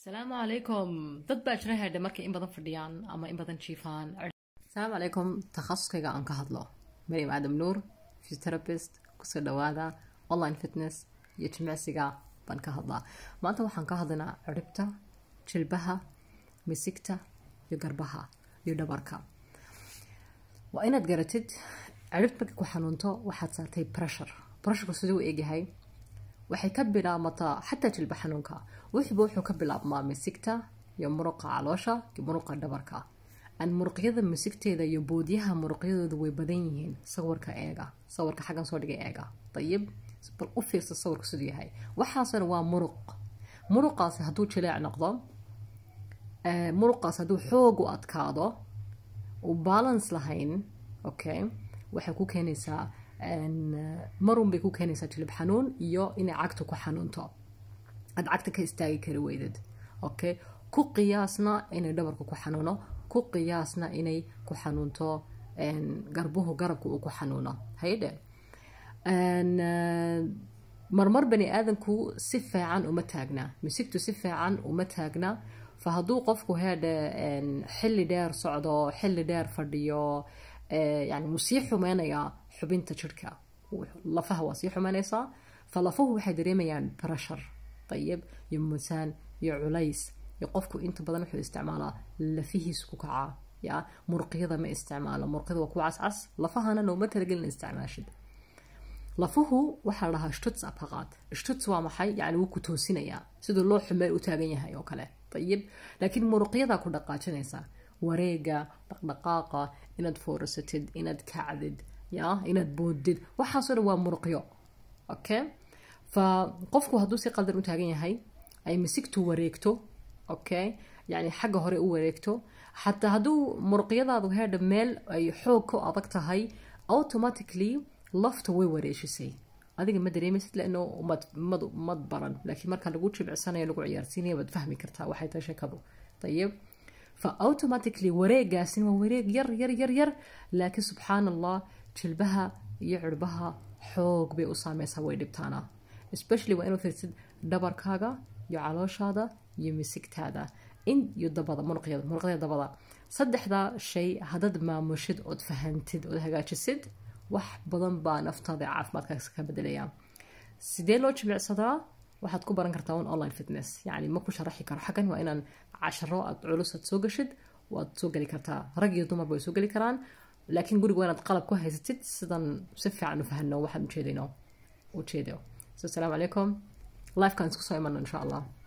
asalaamu calaykum dad baa jira hadhe markay in badan fadhiyaan ama in badan jiifaan asalaamu calaykum takhasuskayga aan ka hadlo mariam aadam nuur physiotherapist kusoo dhawaada online fitness iyo jimicsiga baan ka hadlaa maanta waxaan ka hadlaynaa ciribta jilbaha misigta iyo garbaha iyo dhabarka waa inaad garatid ciribta markay ku xanuunto waxaad saartay pressure pressureka siduu u egyahay waxay ka bilaabmataa xataa jilba xanuunka wuxuuba wuxuu ka bilaabmaa misigta iyo muruqa caloosha iyo muruqa dhabarka an muruqyada misigteeda iyo boodyaha muruqyadooda way badan yihiin sawirka eega sawirka xaggan soo dhigay eega dayib bal u fiirsa sawirka siduu yahay waxaasna waa muruq muruqaas hadduu jileec noqdo eh, muruqaas hadduu xoog u adkaado u balance lahayn okay waxay ku keenaysaa marun bay ku keenaysaa jilib xanuun iyo inay cagtu ku xanuunto aad cagta ka istaagi kari weydad okay ku qiyaasna inay dhabarku ku xanuuno ku qiyaasna inay ku xanuunto garbuhu garabku uu ku xanuuno haydhe marmar bani aadanku si fiican uma taagnaa misigtu si fiican uma taagnaa fa hadduu qofku heedhe xili dheer socdo xili dheer fadhiyo yani musii xumeynaya xubinta jirhka lafaha waa sii xumanaysaa falafuhu waxay dareemayaan brashar ayib iyo musaan iyo culays iyo qofku inta badan wuxuu isticmaalaa lafihiis ku kacaa ya murqyada ma isticmaalo murqyada waa ku cascas lafahana nooma talagelin isticmaashid lafuhu waxaa dhahaa shtuts abhaqaad shtuts waa maxay yani wuu ku toosinayaa siduu loo xumay u taagan yahay oo kale ayib laakiin muruqyadaa ku dhaqaajinaysaa wareega dhaqdhaqaaqa inaad foorasatid inaad kacdid يا إنت بودد وحصل هو أوكي فقفكو هادو سي قدر متاقين هاي أي مسكتو وريكتو أوكي يعني حق هوري وريكتو حتى هادو مرقيا هادو هير دميل أي حوكو أضكتا هاي أوتوماتيكلي لفت وي وريش سي هذيك ما دريمست لانه ما ما ما لكن مركان لو تشبع سنه لو عيار سنه بتفهمي كرتا وحيتا شكبو طيب فاوتوماتيكلي وريكا قاسم وريك ير ير ير ير لكن سبحان الله jilbaha iyo cirbaha xoog bay u saameysaa way dhibtaana especially waa inuu fiirsid dhabarkaaga iyo calooshaada iyo misigtaada in iyo dabada munuqyada munuqyada dabada saddexdaa shay haddaad maamushid ood fahantid ood hagaajisid wax badan baa naftaada ee ka bedelaya sidee loo jimicsadaa waxaad ku baran kartaa un online fitness yacni ma ku sharaxi karo xaggan waa inaan casharo aad culus aad soo gashid waad soo geli kartaa rag iyo dumar way soo geli karaan لكن قولي وين تقلب كوه ستيت سدن سفع عنه فهنا واحد مشيدينه وتشيدو السلام عليكم لايف كان سكسوي منه إن شاء الله